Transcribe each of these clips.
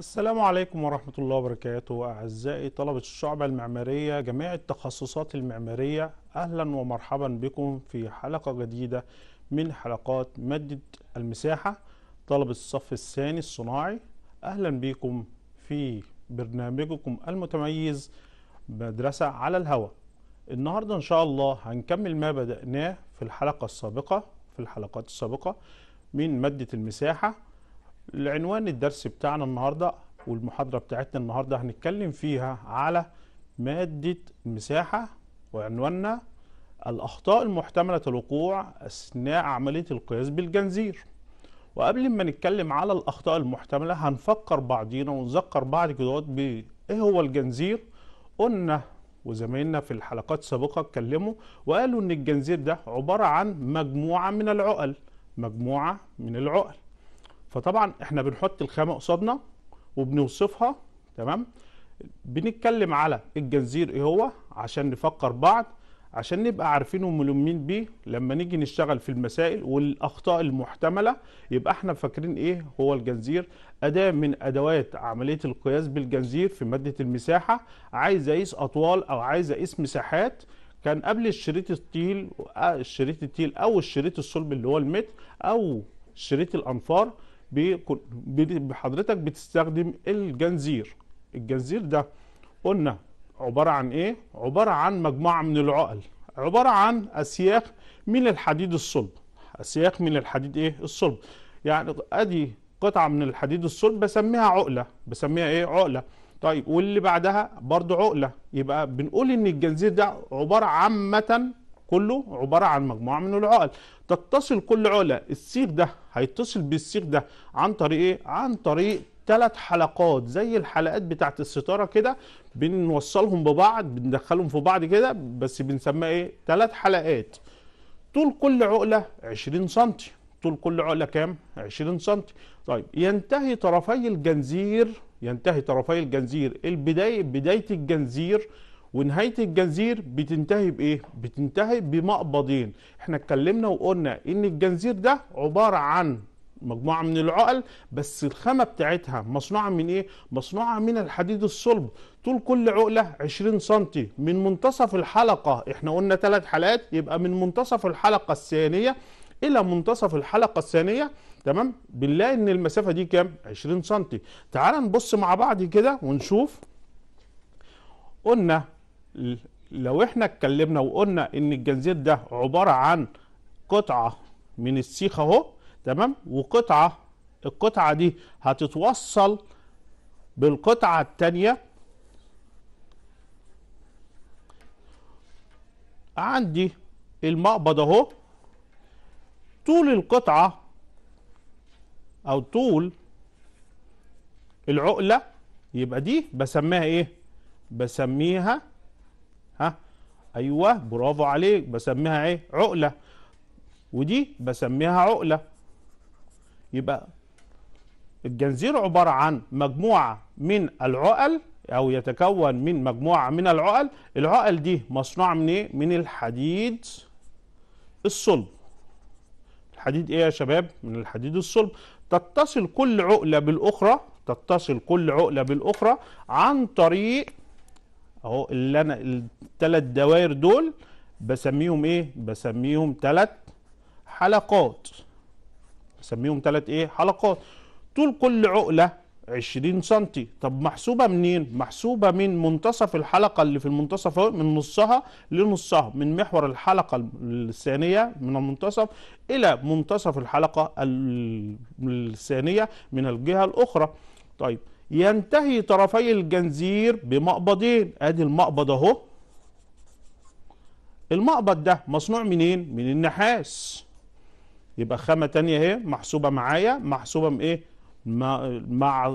السلام عليكم ورحمة الله وبركاته أعزائي طلبة الشعبة المعمارية جميع التخصصات المعمارية أهلا ومرحبا بكم في حلقة جديدة من حلقات مادة المساحة طلبة الصف الثاني الصناعي أهلا بكم في برنامجكم المتميز مدرسة على الهواء النهاردة إن شاء الله هنكمل ما بدأناه في الحلقة السابقة في الحلقات السابقة من مادة المساحة العنوان الدرس بتاعنا النهارده والمحاضره بتاعتنا النهارده هنتكلم فيها على ماده المساحه وعنواننا الاخطاء المحتمله الوقوع اثناء عمليه القياس بالجنزير وقبل ما نتكلم على الاخطاء المحتمله هنفكر بعضينا ونذكر بعض كده بايه هو الجنزير قلنا وزمايلنا في الحلقات السابقه اتكلموا وقالوا ان الجنزير ده عباره عن مجموعه من العقل مجموعه من العقل فطبعا احنا بنحط الخامه قصادنا وبنوصفها تمام بنتكلم على الجنزير ايه هو عشان نفكر بعض عشان نبقى عارفين وملمين بيه لما نيجي نشتغل في المسائل والاخطاء المحتمله يبقى احنا فاكرين ايه هو الجنزير اداه من ادوات عمليه القياس بالجنزير في ماده المساحه عايز اقيس اطوال او عايز اقيس مساحات كان قبل الشريط التيل الشريط آه، التيل او الشريط الصلب اللي هو المتر او شريط الانفار بحضرتك بتستخدم الجنزير الجنزير ده قلنا عبارة عن ايه؟ عبارة عن مجموعة من العقل عبارة عن أسياخ من الحديد الصلب أسياخ من الحديد ايه؟ الصلب يعني ادي قطعة من الحديد الصلب بسميها عقلة بسميها ايه؟ عقلة طيب واللي بعدها برضو عقلة يبقى بنقول ان الجنزير ده عبارة عامة كله عباره عن مجموعه من العقل تتصل كل عقله السيخ ده هيتصل بالسيخ ده عن طريق ايه عن طريق ثلاث حلقات زي الحلقات بتاعت الستاره كده بنوصلهم ببعض بندخلهم في بعض كده بس بنسميها ايه ثلاث حلقات طول كل عقله 20 سم طول كل عقله كام 20 سم طيب ينتهي طرفي الجنزير ينتهي طرفي الجنزير البدايه بدايه الجنزير ونهايه الجنزير بتنتهي بايه بتنتهي بمقبضين احنا اتكلمنا وقلنا ان الجنزير ده عباره عن مجموعه من العقل بس الخامه بتاعتها مصنوعه من ايه مصنوعه من الحديد الصلب طول كل عقله 20 سم من منتصف الحلقه احنا قلنا ثلاث حلقات يبقى من منتصف الحلقه الثانيه الى منتصف الحلقه الثانيه تمام بنلاقي ان المسافه دي كام 20 سم تعال نبص مع بعض كده ونشوف قلنا لو احنا اتكلمنا وقلنا ان الجنزير ده عباره عن قطعه من السيخ اهو تمام وقطعه القطعه دي هتتوصل بالقطعه الثانيه عندي المقبض اهو طول القطعه او طول العقله يبقى دي بسميها ايه بسميها ها ايوه برافو عليك بسميها ايه عقله ودي بسميها عقله يبقى الجنزير عباره عن مجموعه من العقل او يتكون من مجموعه من العقل العقل دي مصنوعه من ايه من الحديد الصلب الحديد ايه يا شباب من الحديد الصلب تتصل كل عقله بالاخرى تتصل كل عقله بالاخرى عن طريق اهو اللي انا الثلاث دوائر دول بسميهم ايه بسميهم ثلاث حلقات بسميهم ثلاث ايه حلقات طول كل عقله 20 سم طب محسوبه منين محسوبه من منتصف الحلقه اللي في المنتصف اهو من نصها لنصها من محور الحلقه الثانيه من المنتصف الى منتصف الحلقه الثانيه من الجهه الاخرى طيب ينتهي طرفي الجنزير بمقبضين ادي المقبض اهو المقبض ده مصنوع منين من النحاس يبقى خامه تانية اهي محسوبه معايا محسوبه من ايه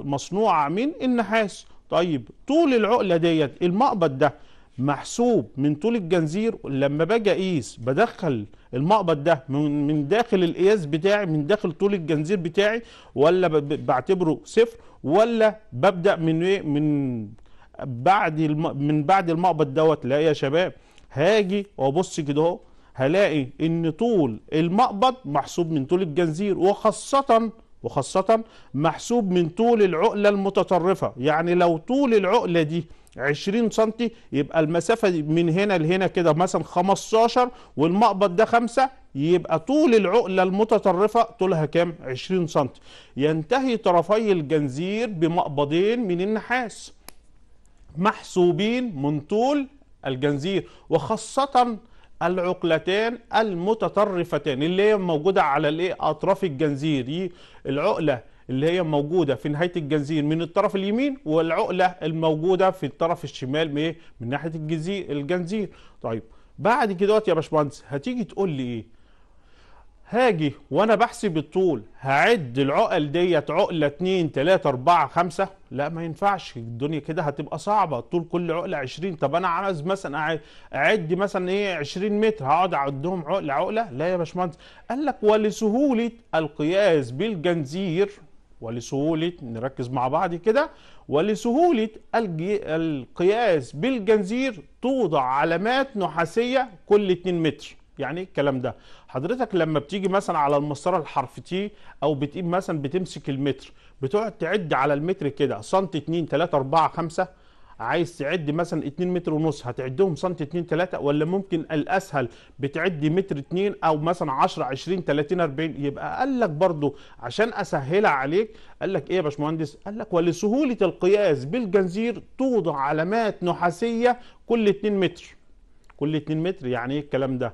مصنوعه من النحاس طيب طول العقله ديت المقبض ده محسوب من طول الجنزير لما باجي اقيس بدخل المقبض ده من, داخل القياس بتاعي من داخل طول الجنزير بتاعي ولا بعتبره صفر ولا ببدا من ايه من بعد من بعد المقبض دوت لا يا شباب هاجي وابص كده اهو هلاقي ان طول المقبض محسوب من طول الجنزير وخاصه وخاصه محسوب من طول العقله المتطرفه يعني لو طول العقله دي 20 سم يبقى المسافه من هنا لهنا كده مثلا 15 والمقبض ده 5 يبقى طول العقله المتطرفه طولها كام 20 سم ينتهي طرفي الجنزير بمقبضين من النحاس محسوبين من طول الجنزير وخاصه العقلتان المتطرفتان اللي هي موجوده على الايه اطراف الجنزير العقله اللي هي موجودة في نهاية الجنزير من الطرف اليمين والعقلة الموجودة في الطرف الشمال من إيه؟ ناحية الجنزير طيب بعد كده يا باشمهندس هتيجي تقول لي ايه هاجي وانا بحسب الطول هعد العقل ديت عقله 2 3 4 5 لا ما ينفعش الدنيا كده هتبقى صعبه طول كل عقله 20 طب انا عايز مثلا اعد مثلا ايه 20 متر هقعد اعدهم عقله عقله لا يا باشمهندس قال لك ولسهوله القياس بالجنزير ولسهولة نركز مع بعض كده ولسهولة القياس بالجنزير توضع علامات نحاسية كل 2 متر يعني ايه الكلام ده حضرتك لما بتيجي مثلا على المسطره الحرف تي او بتقيم مثلا بتمسك المتر بتقعد تعد على المتر كده سنتي 2 3 4 5 عايز تعد مثلا 2 متر ونص هتعدهم سنتي 2 3 ولا ممكن الاسهل بتعد متر 2 او مثلا 10 20 30 40 يبقى قال لك برضه عشان اسهلها عليك قال لك ايه يا باشمهندس؟ قال لك ولسهوله القياس بالجنزير توضع علامات نحاسيه كل 2 متر. كل 2 متر يعني ايه الكلام ده؟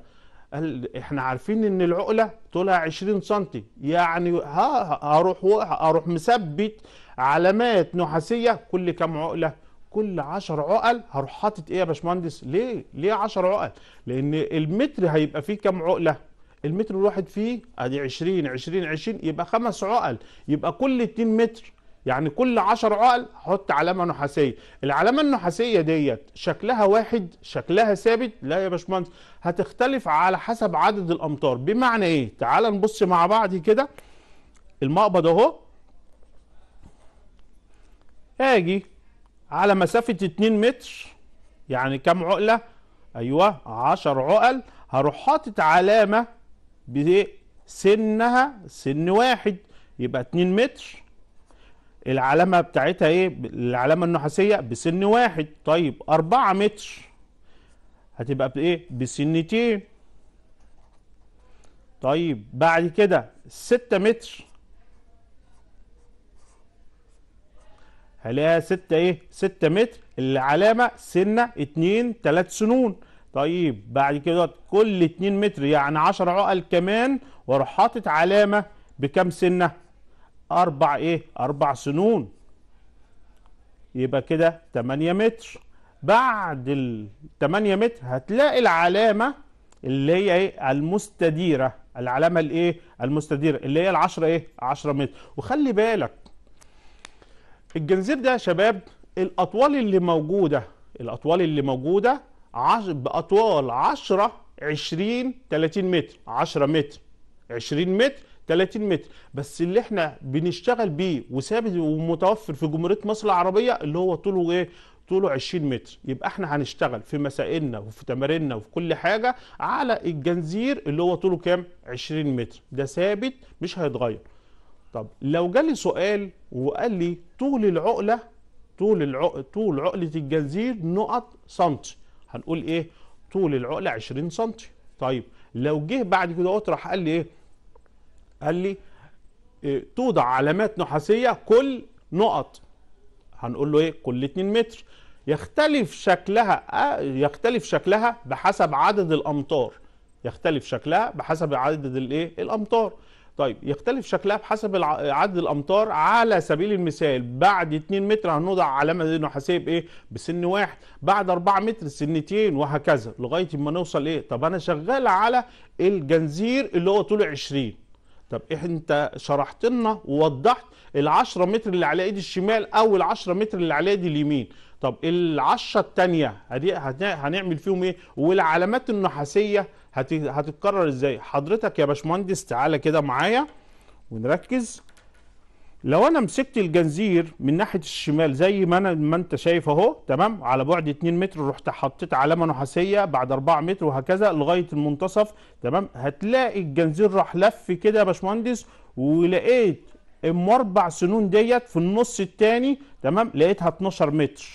قال احنا عارفين ان العقله طولها 20 سم يعني ها هروح اروح مثبت علامات نحاسيه كل كام عقله؟ كل 10 عقل هروح حاطط ايه يا باشمهندس ليه ليه 10 عقل لان المتر هيبقى فيه كام عقله المتر الواحد فيه ادي 20 20 20 يبقى خمس عقل يبقى كل 2 متر يعني كل 10 عقل هحط علامه نحاسيه العلامه النحاسيه ديت شكلها واحد شكلها ثابت لا يا باشمهندس هتختلف على حسب عدد الامتار بمعنى ايه تعال نبص مع بعض كده المقبض اهو اجي على مسافه 2 متر يعني كام عقله ايوه 10 عقل هروح حاطط علامه بسنها سن واحد يبقى 2 متر العلامه بتاعتها ايه العلامه النحاسيه بسن واحد طيب 4 متر هتبقى بايه بسنتين طيب بعد كده 6 متر هلاقيها 6 ايه 6 متر العلامه سنه 2 3 سنون طيب بعد كده كل 2 متر يعني 10 عقل كمان واروح حاطط علامه بكام سنه اربع ايه اربع سنون يبقى كده 8 متر بعد ال 8 متر هتلاقي العلامه اللي هي ايه المستديره العلامه الايه المستديره اللي هي ال 10 ايه 10 متر وخلي بالك الجنزير ده يا شباب الاطوال اللي موجوده الاطوال اللي موجوده عش... باطوال 10 20 30 متر 10 متر 20 متر 30 متر بس اللي احنا بنشتغل بيه وثابت ومتوفر في جمهوريه مصر العربيه اللي هو طوله ايه طوله 20 متر يبقى احنا هنشتغل في مسائلنا وفي تماريننا وفي كل حاجه على الجنزير اللي هو طوله كام 20 متر ده ثابت مش هيتغير طب لو جالي سؤال وقال لي طول العقله طول العق طول عقله الجنزير نقط سنتي هنقول ايه طول العقله 20 سنتي طيب لو جه بعد كده اطرح قال لي ايه قال لي إيه توضع علامات نحاسيه كل نقط هنقول له ايه كل 2 متر يختلف شكلها آه، يختلف شكلها بحسب عدد الامتار يختلف شكلها بحسب عدد الايه الامتار طيب يختلف شكلها بحسب عدد الامتار على سبيل المثال بعد 2 متر هنوضع علامه نحاسيه بايه؟ بسن واحد، بعد 4 متر سنتين وهكذا لغايه ما نوصل ايه؟ طب انا شغال على الجنزير اللي هو طوله 20 طب انت شرحت لنا ووضحت ال 10 متر اللي على ايدي الشمال او ال 10 متر اللي على ايدي اليمين طب ال 10 الثانيه هنعمل فيهم ايه؟ والعلامات النحاسيه هت... هتتكرر ازاي حضرتك يا باشمهندس تعالى كده معايا ونركز لو انا مسكت الجنزير من ناحيه الشمال زي ما انا ما انت شايف اهو تمام على بعد 2 متر رحت حطيت علامه نحاسيه بعد 4 متر وهكذا لغايه المنتصف تمام هتلاقي الجنزير راح لف كده يا باشمهندس ولقيت المربع سنون ديت في النص الثاني تمام لقيتها 12 متر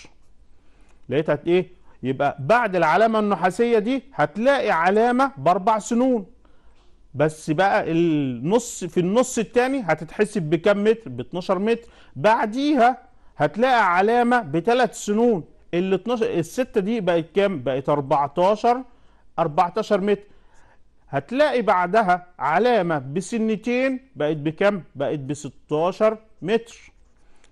لقيتها ايه يبقى بعد العلامة النحاسية دي هتلاقي علامة بأربع سنون بس بقى النص في النص الثاني هتتحسب بكم متر ب 12 متر بعديها هتلاقي علامة بثلاث سنون ال 12 الستة دي بقت كام؟ بقت 14 14 متر هتلاقي بعدها علامة بسنتين بقت بكم؟ بقت ب 16 متر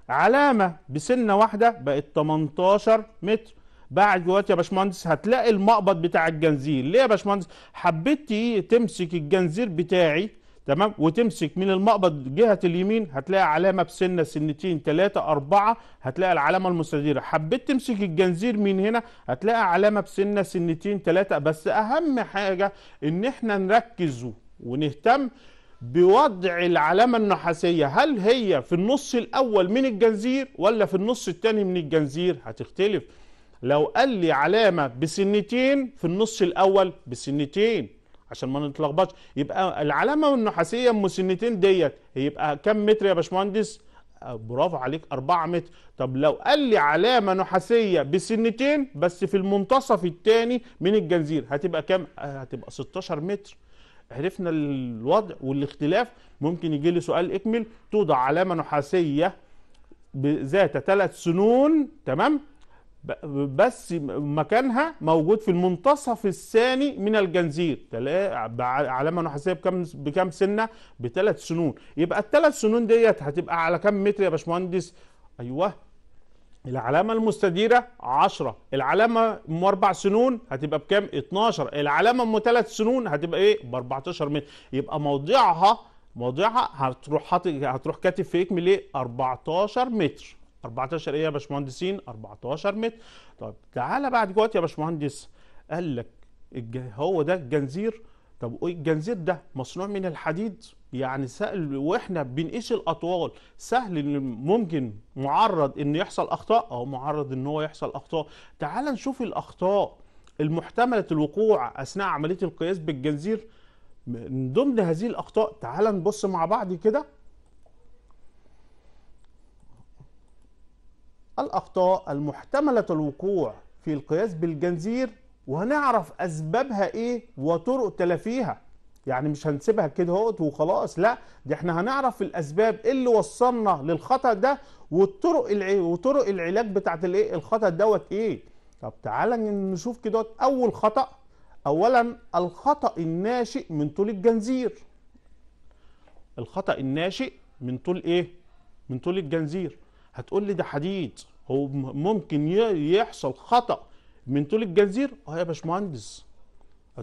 علامة بسنة واحدة بقت 18 متر بعد دلوقتي يا باشمهندس هتلاقي المقبض بتاع الجنزير ليه يا باشمهندس حبيت تمسك الجنزير بتاعي تمام وتمسك من المقبض جهه اليمين هتلاقي علامه بسنه سنتين ثلاثه اربعه هتلاقي العلامه المستديره حبيت تمسك الجنزير من هنا هتلاقي علامه بسنه سنتين ثلاثه بس اهم حاجه ان احنا نركز ونهتم بوضع العلامة النحاسية هل هي في النص الأول من الجنزير ولا في النص الثاني من الجنزير هتختلف لو قال لي علامه بسنتين في النص الاول بسنتين عشان ما نتلخبطش يبقى العلامه النحاسيه ام سنتين ديت يبقى كم متر يا باشمهندس آه، برافو عليك 4 متر طب لو قال لي علامه نحاسيه بسنتين بس في المنتصف الثاني من الجنزير هتبقى كام آه، هتبقى 16 متر عرفنا الوضع والاختلاف ممكن يجي لي سؤال اكمل توضع علامه نحاسيه ذات ثلاث سنون تمام بس مكانها موجود في المنتصف الثاني من الجنزير علامه نحاسيه بكام بكام سنه بثلاث سنون يبقى الثلاث سنون ديت هتبقى على كام متر يا باشمهندس ايوه العلامة المستديرة 10 العلامة ام اربع سنون هتبقى بكام 12 العلامة ام ثلاث سنون هتبقى ايه ب 14 متر يبقى موضعها موضعها هتروح حاطط هتروح كاتب في اكمل ايه 14 متر 14 ايه يا باشمهندسين 14 متر طب تعالى بعد جوات يا باشمهندس قال لك هو ده الجنزير طب ايه الجنزير ده مصنوع من الحديد يعني سهل واحنا بنقيس الاطوال سهل ان ممكن معرض ان يحصل اخطاء او معرض ان هو يحصل اخطاء تعال نشوف الاخطاء المحتمله الوقوع اثناء عمليه القياس بالجنزير من ضمن هذه الاخطاء تعال نبص مع بعض كده الأخطاء المحتملة الوقوع في القياس بالجنزير وهنعرف أسبابها إيه وطرق تلافيها يعني مش هنسيبها كده وخلاص لا دي احنا هنعرف الاسباب اللي وصلنا للخطا ده والطرق الع... وطرق العلاج بتاعت الايه الخطا دوت ايه طب تعالى نشوف كده اول خطا اولا الخطا الناشئ من طول الجنزير الخطا الناشئ من طول ايه من طول الجنزير هتقول لي ده حديد هو ممكن يحصل خطا من طول الجنزير اه يا باشمهندس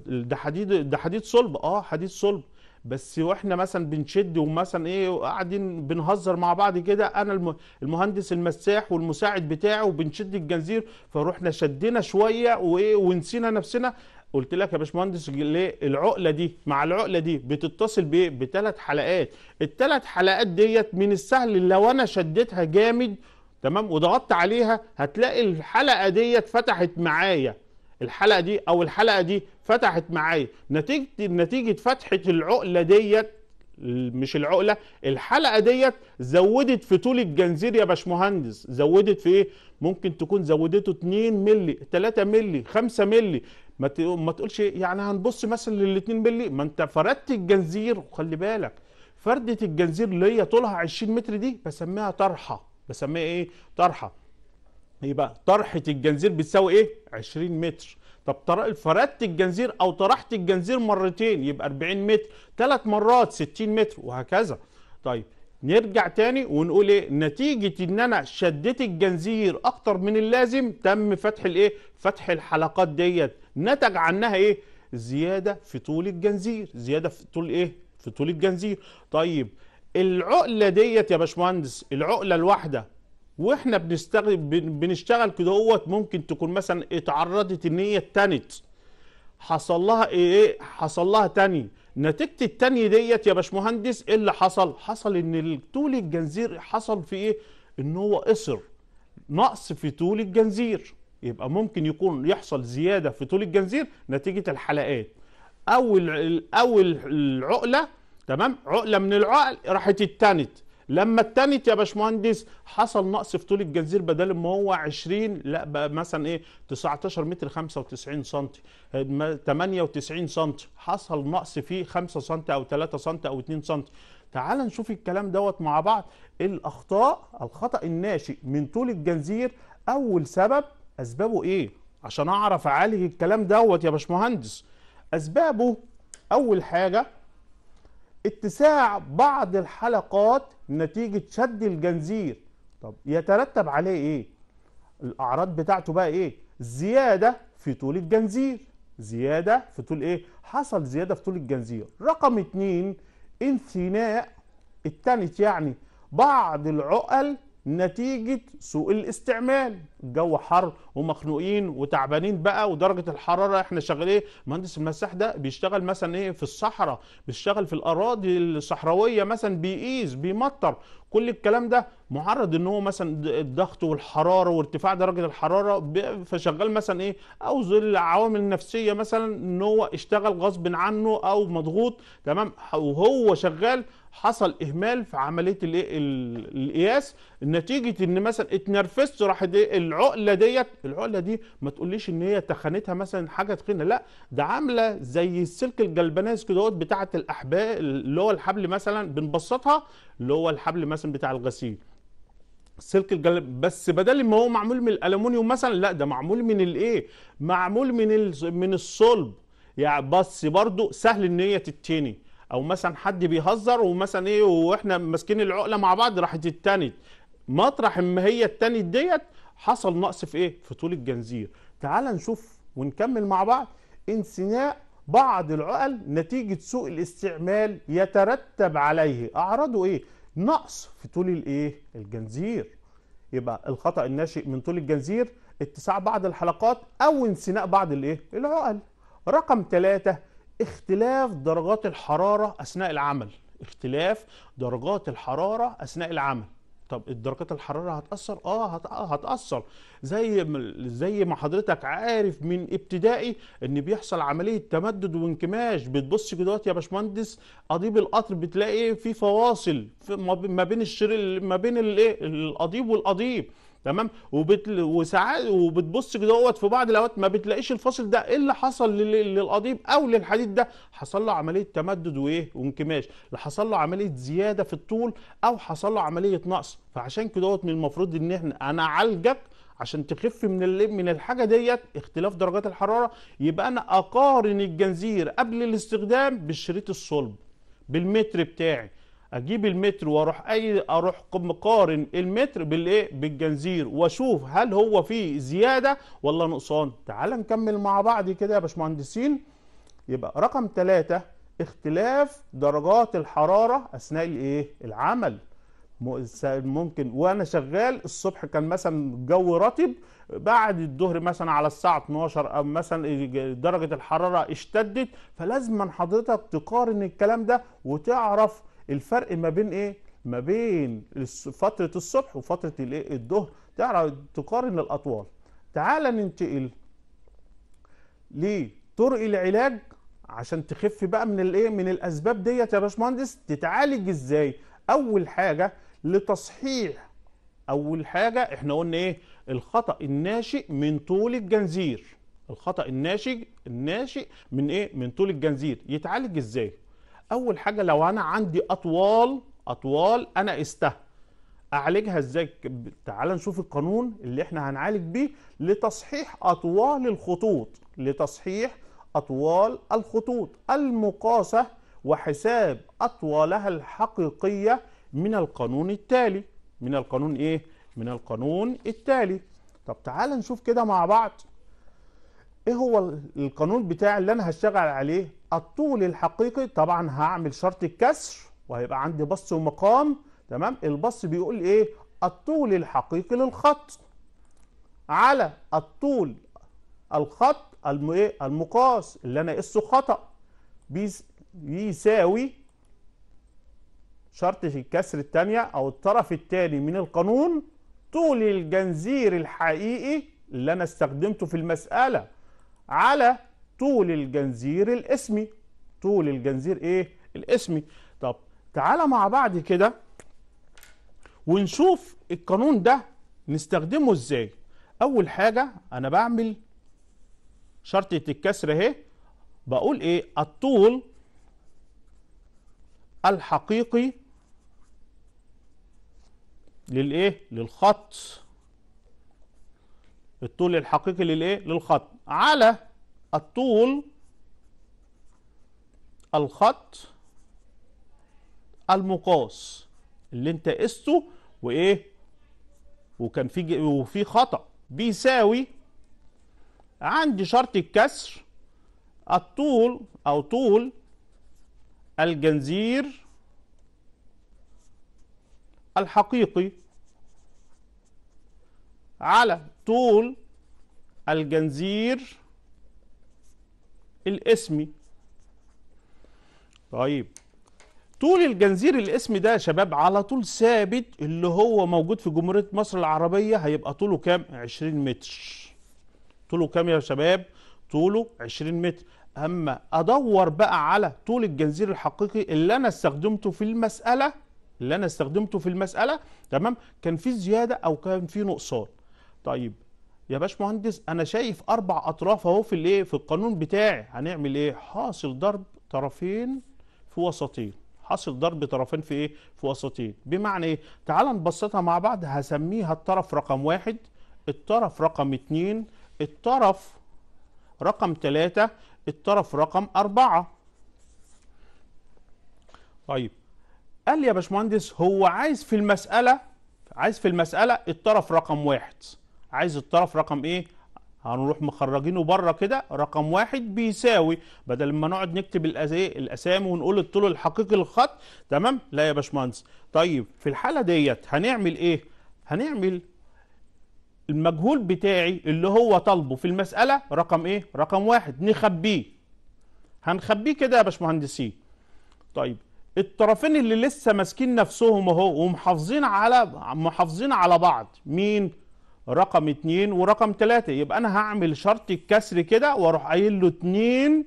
ده حديد ده حديد صلب اه حديد صلب بس واحنا مثلا بنشد ومثلا ايه قاعدين بنهزر مع بعض كده انا المهندس المساح والمساعد بتاعه وبنشد الجنزير فروحنا شدنا شويه وايه ونسينا نفسنا قلت لك يا باشمهندس ليه العقله دي مع العقله دي بتتصل بايه بثلاث حلقات الثلاث حلقات ديت من السهل لو انا شديتها جامد تمام وضغطت عليها هتلاقي الحلقه ديت فتحت معايا الحلقه دي او الحلقه دي فتحت معايا نتيجه نتيجه فتحه العقله ديت مش العقله الحلقه ديت زودت في طول الجنزير يا باشمهندس زودت في ايه ممكن تكون زودته 2 مللي 3 مللي 5 مللي ما ما تقولش يعني هنبص مثلا لل 2 مللي ما انت فردت الجنزير وخلي بالك فردة الجنزير اللي هي طولها 20 متر دي بسميها طرحه بسميها ايه طرحه يبقى طرحه الجنزير بتساوي ايه 20 متر طب فردت الجنزير او طرحت الجنزير مرتين يبقى 40 متر ثلاث مرات 60 متر وهكذا طيب نرجع تاني ونقول ايه نتيجه ان انا شديت الجنزير اكتر من اللازم تم فتح الايه فتح الحلقات ديت نتج عنها ايه زياده في طول الجنزير زياده في طول ايه في طول الجنزير طيب العقله ديت يا باشمهندس العقله الواحده واحنا بنستغل بنشتغل كده كدهوت ممكن تكون مثلا اتعرضت ان هي اتنت حصل لها إيه؟, ايه حصل لها تاني نتيجه التاني ديت يا باشمهندس ايه اللي حصل حصل ان طول الجنزير حصل في ايه ان هو قصر نقص في طول الجنزير يبقى ممكن يكون يحصل زياده في طول الجنزير نتيجه الحلقات او اول العقله تمام عقله من العقل راحت اتنت لما التانيت يا باشمهندس حصل نقص في طول الجنزير بدل ما هو 20 لا بقى مثلا ايه 19 متر 95 سم 98 سم حصل نقص فيه 5 سم او 3 سم او 2 سم تعال نشوف الكلام دوت مع بعض الاخطاء الخطا الناشئ من طول الجنزير اول سبب اسبابه ايه عشان اعرف اعالج الكلام دوت يا باشمهندس اسبابه اول حاجه اتساع بعض الحلقات نتيجة شد الجنزير طب يترتب عليه ايه الاعراض بتاعته بقى ايه زيادة في طول الجنزير زيادة في طول ايه حصل زيادة في طول الجنزير رقم اتنين انثناء التانت يعني بعض العقل نتيجة سوء الاستعمال الجو حر ومخنوقين وتعبانين بقى ودرجة الحرارة احنا شغال ايه مهندس المساح ده بيشتغل مثلا ايه في الصحراء بيشتغل في الأراضي الصحراوية مثلا بيقيس بيمطر كل الكلام ده معرض ان هو مثلا الضغط والحراره وارتفاع درجه الحراره فشغال مثلا ايه او العوامل النفسيه مثلا ان هو اشتغل غصب عنه او مضغوط تمام وهو شغال حصل اهمال في عمليه الايه القياس نتيجه ان مثلا اتنرفزت راحت العقله ديت العقله دي ما تقوليش ان هي تخنتها مثلا حاجه تخينه لا ده عامله زي السلك الجلبناز كده بتاعه الاحباء اللي هو الحبل مثلا بنبسطها اللي هو الحبل مثلا بتاع الغسيل سلك الجلب بس بدل ما هو معمول من الالومنيوم مثلا لا ده معمول من الايه معمول من من الصلب يعني بس برضو سهل ان هي تتني او مثلا حد بيهزر ومثلا ايه واحنا ماسكين العقله مع بعض راحت اتنت مطرح ما هي اتنت ديت حصل نقص في ايه في طول الجنزير تعال نشوف ونكمل مع بعض انسناء بعض العقل نتيجه سوء الاستعمال يترتب عليه اعراضه ايه نقص في طول الايه الجنزير يبقى الخطا الناشئ من طول الجنزير اتساع بعض الحلقات او انسناء بعض الايه العقل رقم ثلاثة اختلاف درجات الحرارة أثناء العمل اختلاف درجات الحرارة أثناء العمل طب درجات الحراره هتاثر اه هتاثر زي زي ما حضرتك عارف من ابتدائي ان بيحصل عمليه تمدد وانكماش بتبص دلوقتي يا باشمهندس قضيب القطر بتلاقي في فواصل في ما بين الشريل ما بين الايه القضيب والقضيب تمام وبت... وساعات وبتبص كده وقت في بعض الاوقات ما بتلاقيش الفاصل ده ايه اللي حصل لل... للقضيب او للحديد ده حصل له عمليه تمدد وايه وانكماش حصل له عمليه زياده في الطول او حصل له عمليه نقص فعشان كده من المفروض ان احنا انا اعالجك عشان تخف من من الحاجه ديت اختلاف درجات الحراره يبقى انا اقارن الجنزير قبل الاستخدام بالشريط الصلب بالمتر بتاعي اجيب المتر واروح اي اروح مقارن المتر بالايه بالجنزير واشوف هل هو فيه زياده ولا نقصان تعال نكمل مع بعض كده يا باشمهندسين يبقى رقم ثلاثة اختلاف درجات الحراره اثناء الايه العمل ممكن وانا شغال الصبح كان مثلا الجو رطب بعد الظهر مثلا على الساعه 12 او مثلا درجه الحراره اشتدت فلازم حضرتك تقارن الكلام ده وتعرف الفرق ما بين ايه ما بين فتره الصبح وفتره الايه الظهر تعرف تقارن الاطوال تعال ننتقل لطرق العلاج عشان تخف بقى من الايه من الاسباب ديت يا باشمهندس تتعالج ازاي اول حاجه لتصحيح اول حاجه احنا قلنا ايه الخطا الناشئ من طول الجنزير الخطا الناشئ الناشئ من ايه من طول الجنزير يتعالج ازاي اول حاجه لو انا عندي اطوال اطوال انا قستها اعالجها ازاي تعال نشوف القانون اللي احنا هنعالج بيه لتصحيح اطوال الخطوط لتصحيح اطوال الخطوط المقاسه وحساب اطوالها الحقيقيه من القانون التالي من القانون ايه من القانون التالي طب تعال نشوف كده مع بعض ايه هو القانون بتاعي اللي انا هشتغل عليه الطول الحقيقي طبعا هعمل شرط الكسر وهيبقى عندي بص ومقام تمام البص بيقول ايه الطول الحقيقي للخط على الطول الخط إيه؟ المقاس اللي انا قصه خطا بيساوي شرط الكسر الثانيه او الطرف الثاني من القانون طول الجنزير الحقيقي اللي انا استخدمته في المساله على طول الجنزير الاسمي طول الجنزير ايه الاسمي طب تعالى مع بعض كده ونشوف القانون ده نستخدمه ازاي اول حاجة انا بعمل شرطة الكسر اهي بقول ايه الطول الحقيقي للايه للخط الطول الحقيقي للايه للخط على الطول الخط المقاس اللي انت قسته وايه وكان في وفي خطا بيساوي عندي شرط الكسر الطول او طول الجنزير الحقيقي على طول الجنزير الاسمي طيب طول الجنزير الاسمي ده يا شباب على طول ثابت اللي هو موجود في جمهورية مصر العربية هيبقى طوله كام 20 متر طوله كام يا شباب طوله 20 متر اما ادور بقى على طول الجنزير الحقيقي اللي انا استخدمته في المسألة اللي انا استخدمته في المسألة تمام كان في زيادة او كان في نقصان طيب يا باشمهندس انا شايف اربع اطراف اهو في الايه في القانون بتاعي هنعمل ايه حاصل ضرب طرفين في وسطين حاصل ضرب طرفين في ايه في وسطين بمعنى ايه تعال نبسطها مع بعض هسميها الطرف رقم واحد الطرف رقم اتنين الطرف رقم تلاتة الطرف رقم أربعة طيب قال لي يا باشمهندس هو عايز في المسألة عايز في المسألة الطرف رقم واحد عايز الطرف رقم ايه هنروح مخرجينه بره كده رقم واحد بيساوي بدل ما نقعد نكتب إيه؟ الاسامي ونقول الطول الحقيقي للخط تمام لا يا باشمهندس طيب في الحاله ديت هنعمل ايه هنعمل المجهول بتاعي اللي هو طالبه في المساله رقم ايه رقم واحد نخبيه هنخبيه كده يا باشمهندسين طيب الطرفين اللي لسه ماسكين نفسهم اهو ومحافظين على محافظين على بعض مين رقم 2 ورقم 3 يبقى انا هعمل شرط الكسر كده واروح قايل له 2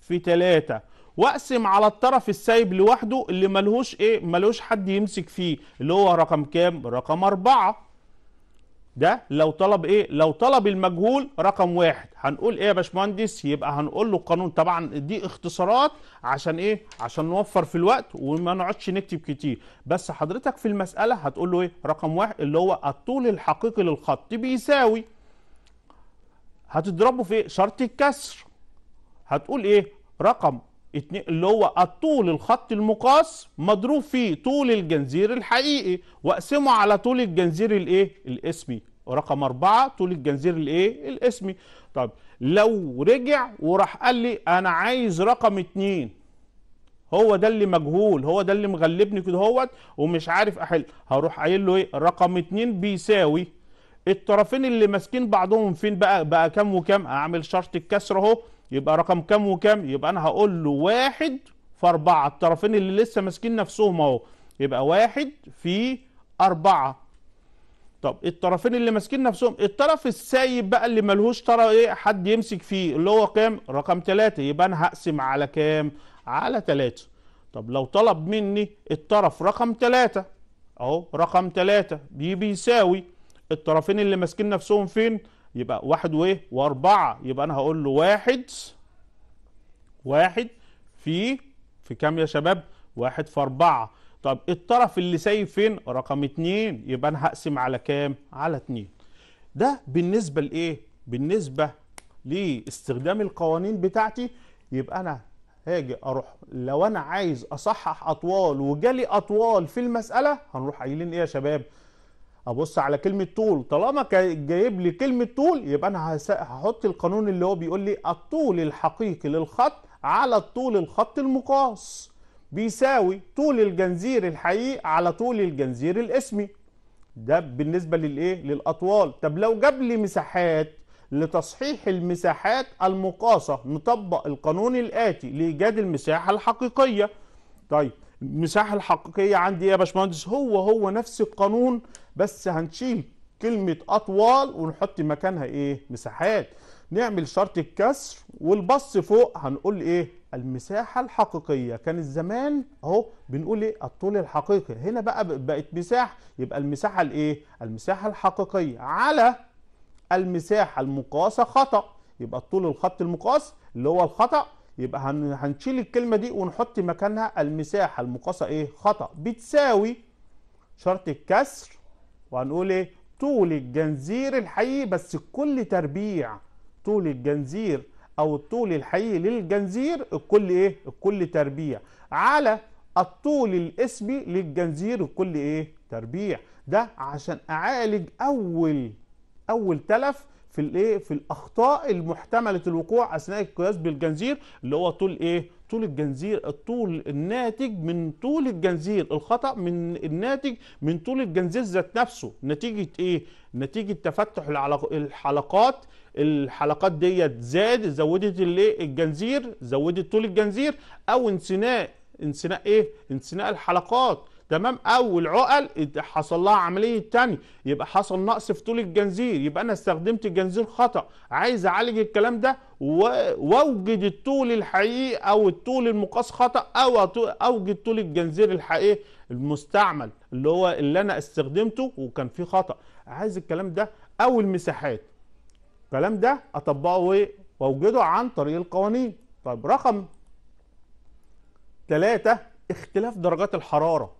في 3 واقسم على الطرف السايب لوحده اللي ملهوش ايه ملهوش حد يمسك فيه اللي هو رقم كام رقم 4 ده لو طلب ايه لو طلب المجهول رقم واحد هنقول ايه يا باشمهندس يبقى هنقول له القانون طبعا دي اختصارات عشان ايه عشان نوفر في الوقت وما نقعدش نكتب كتير بس حضرتك في المساله هتقول له ايه رقم واحد اللي هو الطول الحقيقي للخط بيساوي طيب هتضربه في ايه شرط الكسر هتقول ايه رقم اللي هو الطول الخط المقاس مضروب فيه طول الجنزير الحقيقي واقسمه على طول الجنزير الايه الاسمي رقم أربعة طول الجنزير الايه الاسمي طب لو رجع وراح قال لي انا عايز رقم اتنين هو ده اللي مجهول هو ده اللي مغلبني كده هوت ومش عارف احل هروح قايل له ايه رقم اتنين بيساوي الطرفين اللي ماسكين بعضهم فين بقى بقى كام وكام اعمل شرط الكسر اهو يبقى رقم كام وكام يبقى انا هقول له واحد في اربعة الطرفين اللي لسه ماسكين نفسهم اهو يبقى واحد في اربعة طب الطرفين اللي ماسكين نفسهم الطرف السايب بقى اللي ملهوش ترى ايه حد يمسك فيه اللي هو كام رقم ثلاثة يبقى انا هقسم على كام على ثلاثة طب لو طلب مني الطرف رقم ثلاثة اهو رقم ثلاثة دي بيساوي الطرفين اللي ماسكين نفسهم فين يبقى واحد وايه واربعة يبقى انا هقول له واحد واحد في في كام يا شباب واحد في اربعة طب الطرف اللي سايب فين رقم اتنين يبقى انا هقسم على كام على اتنين ده بالنسبة لايه بالنسبة لاستخدام القوانين بتاعتي يبقى انا هاجي اروح لو انا عايز اصحح اطوال وجالي اطوال في المسألة هنروح قايلين ايه يا شباب ابص على كلمه طول طالما جايب لي كلمه طول يبقى انا هحط القانون اللي هو بيقول لي الطول الحقيقي للخط على الطول الخط المقاس بيساوي طول الجنزير الحقيقي على طول الجنزير الاسمي ده بالنسبه للايه للاطوال طب لو جاب لي مساحات لتصحيح المساحات المقاسه نطبق القانون الاتي لايجاد المساحه الحقيقيه طيب المساحه الحقيقيه عندي ايه يا باشمهندس هو هو نفس القانون بس هنشيل كلمه اطوال ونحط مكانها ايه مساحات نعمل شرط الكسر والبص فوق هنقول ايه المساحه الحقيقيه كان زمان اهو بنقول ايه الطول الحقيقي هنا بقى بقت مساحه يبقى المساحه الايه المساحه الحقيقيه على المساحه المقاسه خطا يبقى الطول الخط المقاس اللي هو الخطا يبقى هنشيل الكلمه دي ونحط مكانها المساحه المقاسه ايه خطا بتساوي شرط الكسر وهنقول ايه طول الجنزير الحقيقي بس الكل تربيع طول الجنزير او الطول الحقيقي للجنزير الكل ايه الكل تربيع على الطول الاسمي للجنزير الكل ايه تربيع ده عشان اعالج اول اول تلف في الايه في الاخطاء المحتمله الوقوع اثناء القياس بالجنزير اللي هو طول ايه طول الجنزير الطول الناتج من طول الجنزير الخطا من الناتج من طول الجنزير ذات نفسه نتيجه ايه نتيجه تفتح الحلقات الحلقات ديت زاد زودت الايه الجنزير زودت طول الجنزير او انثناء انثناء ايه انثناء الحلقات تمام او العقل حصل لها عمليه تانية يبقى حصل نقص في طول الجنزير يبقى انا استخدمت الجنزير خطا عايز اعالج الكلام ده واوجد الطول الحقيقي او الطول المقاس خطا او اوجد طول الجنزير الحقيقي المستعمل اللي هو اللي انا استخدمته وكان فيه خطا عايز الكلام ده او المساحات الكلام ده اطبقه إيه؟ واوجده عن طريق القوانين طيب رقم ثلاثة اختلاف درجات الحرارة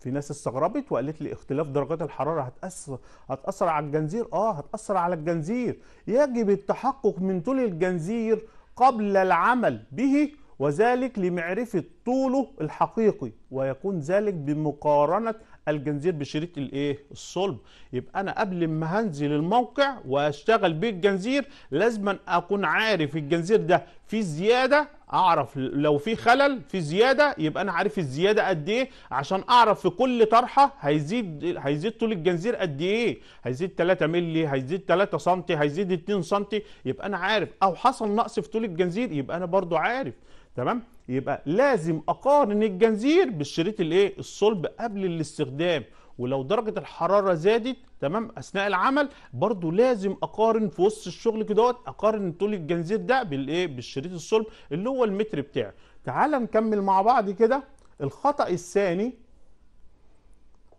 في ناس استغربت وقالت لي اختلاف درجات الحراره هتاثر هتاثر على الجنزير اه هتاثر على الجنزير يجب التحقق من طول الجنزير قبل العمل به وذلك لمعرفه طوله الحقيقي ويكون ذلك بمقارنه الجنزير بشريط الايه الصلب يبقى انا قبل ما هنزل الموقع واشتغل بالجنزير لازم لازما اكون عارف الجنزير ده فيه زياده اعرف لو في خلل في زياده يبقى انا عارف الزياده قد ايه عشان اعرف في كل طرحه هيزيد هيزيد طول الجنزير قد ايه هيزيد 3 مللي هيزيد 3 سم هيزيد 2 سم يبقى انا عارف او حصل نقص في طول الجنزير يبقى انا برضو عارف تمام يبقى لازم اقارن الجنزير بالشريط الايه الصلب قبل الاستخدام ولو درجه الحراره زادت تمام اثناء العمل برضو لازم اقارن في وسط الشغل كدهوت اقارن طول الجنزير ده بالايه بالشريط الصلب اللي هو المتر بتاعي تعال نكمل مع بعض كده الخطا الثاني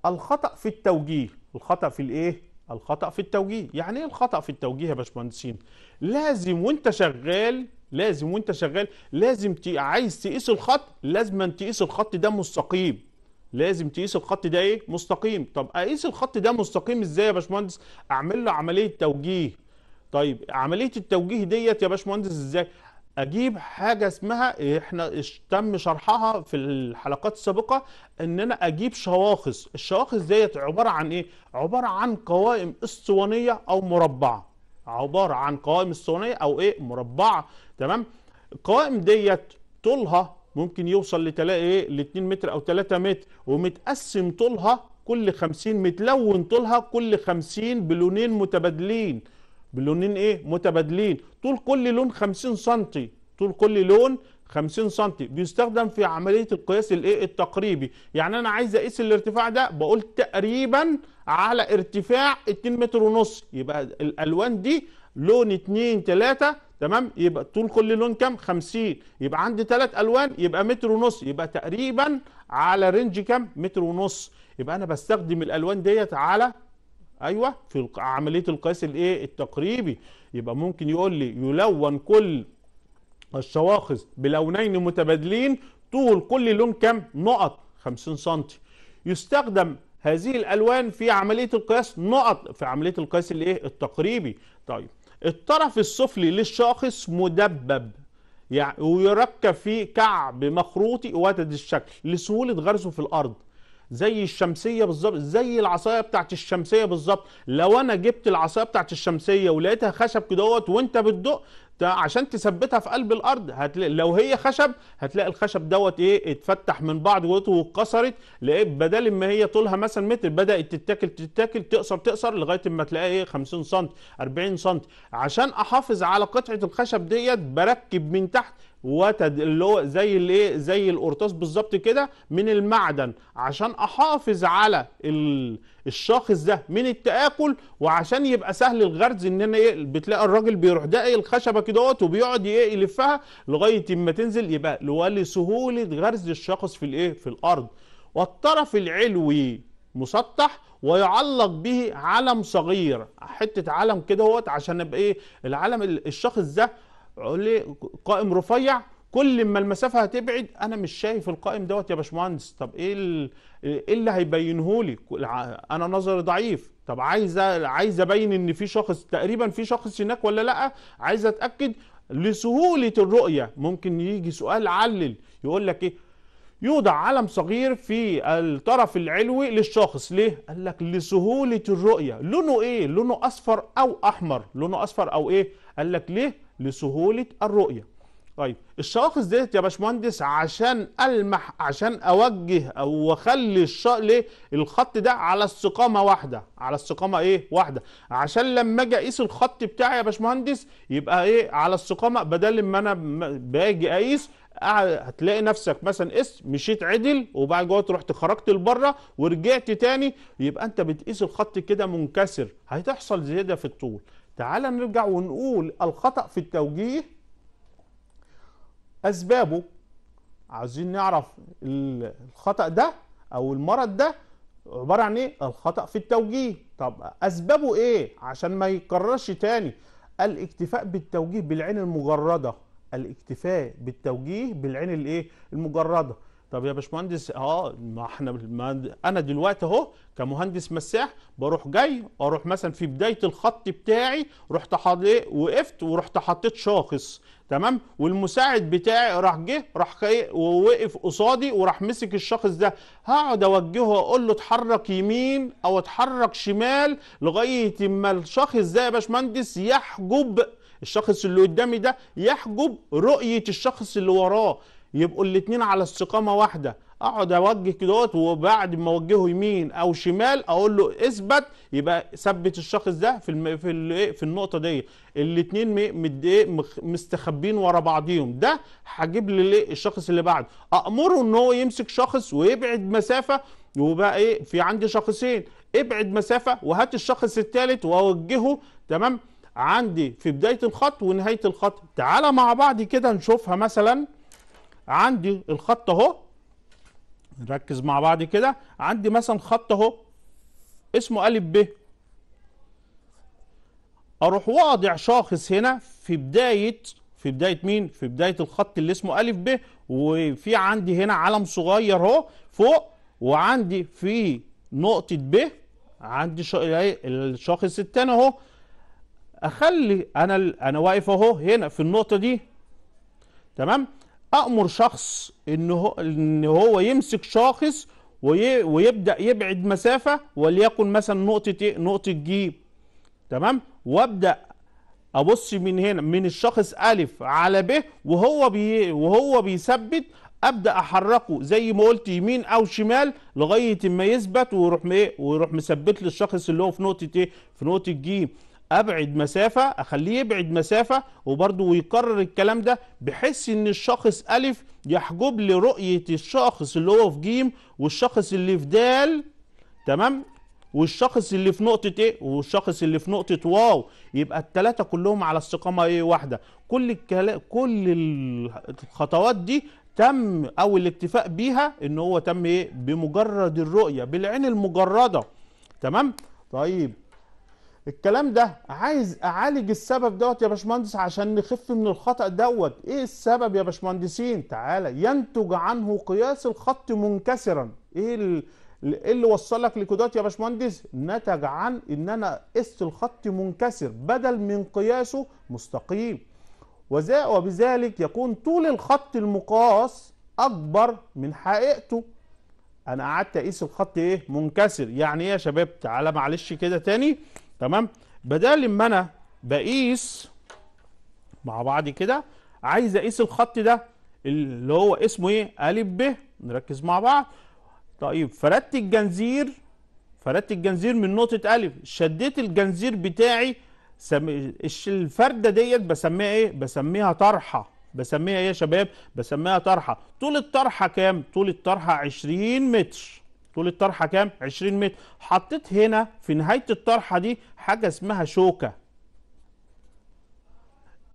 الخطا في التوجيه الخطا في الايه الخطا في التوجيه يعني ايه الخطا في التوجيه يا باشمهندسين لازم وانت شغال لازم وانت شغال لازم عايز تقيس الخط لازم تقيس الخط ده مستقيم لازم تقيس الخط ده ايه مستقيم طب اقيس الخط ده مستقيم ازاي يا باشمهندس اعمل له عمليه توجيه طيب عمليه التوجيه ديت يا باشمهندس ازاي اجيب حاجه اسمها احنا تم شرحها في الحلقات السابقه ان انا اجيب شواخص الشواخص ديت عباره عن ايه عباره عن قوائم اسطوانيه او مربعه عباره عن قوائم اسطوانيه او ايه مربعه تمام القوائم ديت طولها ممكن يوصل لتلاقي ايه ل 2 متر او 3 متر ومتقسم طولها كل 50 متلون طولها كل 50 بلونين متبادلين بلونين ايه متبادلين طول كل لون 50 سم طول كل لون 50 سم بيستخدم في عمليه القياس الايه التقريبي يعني انا عايز اقيس الارتفاع ده بقول تقريبا على ارتفاع 2 متر ونص يبقى الالوان دي لون 2 3 تمام يبقى طول كل لون كام 50 يبقى عندي ثلاث الوان يبقى متر ونص يبقى تقريبا على رينج كام متر ونص يبقى انا بستخدم الالوان ديت على ايوه في عمليه القياس الايه التقريبي يبقى ممكن يقول لي يلون كل الشواخص بلونين متبادلين طول كل لون كام نقط 50 سم يستخدم هذه الالوان في عمليه القياس نقط في عمليه القياس الايه التقريبي طيب الطرف السفلي للشاخص مدبب يعني ويركب فيه كعب مخروطي وتد الشكل لسهولة غرسه في الأرض زي الشمسيه بالظبط زي العصايه بتاعت الشمسيه بالظبط لو انا جبت العصايه بتاعت الشمسيه ولقيتها خشب كدهوت وانت بتدق عشان تثبتها في قلب الارض هتلاقي لو هي خشب هتلاقي الخشب دوت ايه اتفتح من بعض واتكسرت لقيت بدل ما هي طولها مثلا متر بدات تتاكل تتاكل تقصر تقصر لغايه ما تلاقيها ايه 50 سم 40 سم عشان احافظ على قطعه الخشب ديت بركب من تحت وتد... اللي هو زي الايه زي القرطاس بالظبط كده من المعدن عشان احافظ على ال... الشاخص ده من التاكل وعشان يبقى سهل الغرز ان انا ايه بتلاقي الراجل بيروح داقي الخشبه كده وبيقعد ايه يلفها لغايه اما تنزل يبقى لسهوله غرز الشخص في الايه في الارض والطرف العلوي مسطح ويعلق به علم صغير حته علم كده اهوت عشان يبقى ايه العلم الشاخص ده قائم رفيع كل ما المسافه هتبعد انا مش شايف القائم دوت يا باشمهندس طب ايه ايه اللي هيبينه لي انا نظري ضعيف طب عايز عايز ابين ان في شخص تقريبا في شخص هناك ولا لا عايز اتاكد لسهوله الرؤيه ممكن يجي سؤال علل يقول لك ايه يوضع علم صغير في الطرف العلوي للشخص ليه قال لك لسهوله الرؤيه لونه ايه لونه اصفر او احمر لونه اصفر او ايه قال لك ليه لسهوله الرؤيه طيب الشواخص ديت يا باشمهندس عشان المح عشان اوجه او اخلي الش... ليه الخط ده على استقامه واحده على استقامه ايه واحده عشان لما اجي اقيس الخط بتاعي يا باشمهندس يبقى ايه على استقامه بدل ما انا باجي اقيس هتلاقي نفسك مثلا قس مشيت عدل وبعد جوه رحت خرجت لبره ورجعت تاني يبقى انت بتقيس الخط كده منكسر هتحصل زياده في الطول تعال نرجع ونقول الخطأ في التوجيه أسبابه عايزين نعرف الخطأ ده أو المرض ده عبارة عن إيه؟ الخطأ في التوجيه طب أسبابه إيه؟ عشان ما يتكررش تاني الاكتفاء بالتوجيه بالعين المجردة الاكتفاء بالتوجيه بالعين الإيه؟ المجردة طب يا باشمهندس اه ما احنا ما انا دلوقتي اهو كمهندس مساح بروح جاي اروح مثلا في بدايه الخط بتاعي رحت إيه، وقفت ورحت حطيت شاخص تمام والمساعد بتاعي راح جه راح إيه، ووقف قصادي وراح مسك الشخص ده هقعد اوجهه اقول له اتحرك يمين او اتحرك شمال لغايه ما الشخص ده يا باشمهندس يحجب الشخص اللي قدامي ده يحجب رؤيه الشخص اللي وراه يبقوا الاثنين على استقامه واحده اقعد اوجه كده وبعد ما اوجهه يمين او شمال اقول له اثبت يبقى ثبت الشخص ده في الم... في ال... إيه، في النقطه دي الاثنين م... إيه، مستخبين ورا بعضيهم ده هجيب لي الشخص اللي بعده امره ان هو يمسك شخص ويبعد مسافه وبقى ايه في عندي شخصين ابعد مسافه وهات الشخص الثالث واوجهه تمام عندي في بدايه الخط ونهايه الخط تعالى مع بعض كده نشوفها مثلا عندي الخط اهو نركز مع بعض كده عندي مثلا خط اهو اسمه ا ب اروح واضع شاخص هنا في بدايه في بدايه مين في بدايه الخط اللي اسمه ا ب وفي عندي هنا علم صغير اهو فوق وعندي في نقطه ب عندي الشاخص الثاني اهو اخلي انا انا واقف اهو هنا في النقطه دي تمام امر شخص ان هو ان هو يمسك شاخص ويبدا يبعد مسافه وليكن مثلا نقطه ايه نقطه ج تمام وابدا ابص من هنا من الشخص الف على ب وهو بي وهو بيثبت ابدا احركه زي ما قلت يمين او شمال لغايه ما يثبت ويروح ايه ويروح مثبت لي الشخص اللي هو في نقطه ايه في نقطه ج ابعد مسافه اخليه يبعد مسافه وبرضه ويكرر الكلام ده بحيث ان الشخص الف يحجب لي رؤيه الشخص اللي هو في جيم والشخص اللي في دال تمام والشخص اللي في نقطه ايه والشخص اللي في نقطه واو يبقى الثلاثه كلهم على استقامه ايه واحده كل الكلام كل الخطوات دي تم او الاكتفاء بيها ان هو تم ايه بمجرد الرؤيه بالعين المجرده تمام طيب الكلام ده عايز اعالج السبب دوت يا باشمهندس عشان نخف من الخطا دوت ايه السبب يا باشمهندسين تعالى ينتج عنه قياس الخط منكسرا ايه ايه اللي وصلك لكودات يا باشمهندس نتج عن ان انا قست الخط منكسر بدل من قياسه مستقيم وبذلك يكون طول الخط المقاس اكبر من حقيقته انا قعدت اقيس الخط ايه منكسر يعني ايه يا شباب تعالى معلش كده تاني تمام بدل ما انا بقيس مع بعض كده عايز اقيس الخط ده اللي هو اسمه ايه ا ب نركز مع بعض طيب فردت الجنزير فردت الجنزير من نقطه ا شديت الجنزير بتاعي سم... الفرده ديت بسميها ايه بسميها طرحه بسميها ايه يا شباب بسميها طرحه طول الطرحه كام طول الطرحه 20 متر طول الطرحه كام 20 متر حطيت هنا في نهايه الطرحه دي حاجه اسمها شوكه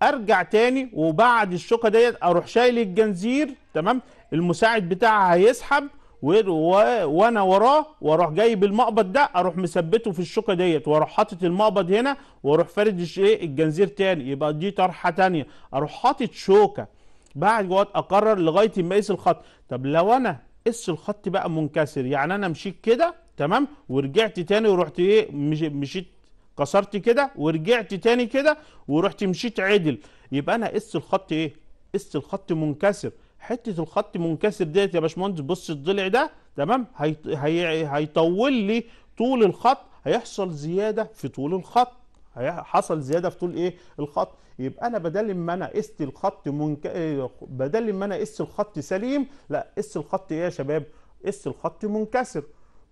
ارجع تاني وبعد الشوكه ديت اروح شايل الجنزير تمام المساعد بتاعها هيسحب وانا وراه واروح جايب المقبض ده اروح مثبته في الشوكه ديت واروح حاطط المقبض هنا واروح فارد ايه الجنزير تاني يبقى دي طرحه تانيه اروح حاطط شوكه بعد جوات اقرر لغايه ما اقيس الخط طب لو انا اس الخط بقى منكسر يعني انا مشيت كده تمام ورجعت تاني ورحت ايه مشيت كسرت كده ورجعت تاني كده ورحت مشيت عدل يبقى انا اس الخط ايه اس الخط منكسر حته الخط منكسر ديت يا باشمهندس بص الضلع ده تمام هيطول لي طول الخط هيحصل زياده في طول الخط حصل زياده في طول ايه الخط يبقى انا بدل ما انا قست الخط منك... بدل ما انا قست الخط سليم لا قست الخط ايه يا شباب قست الخط منكسر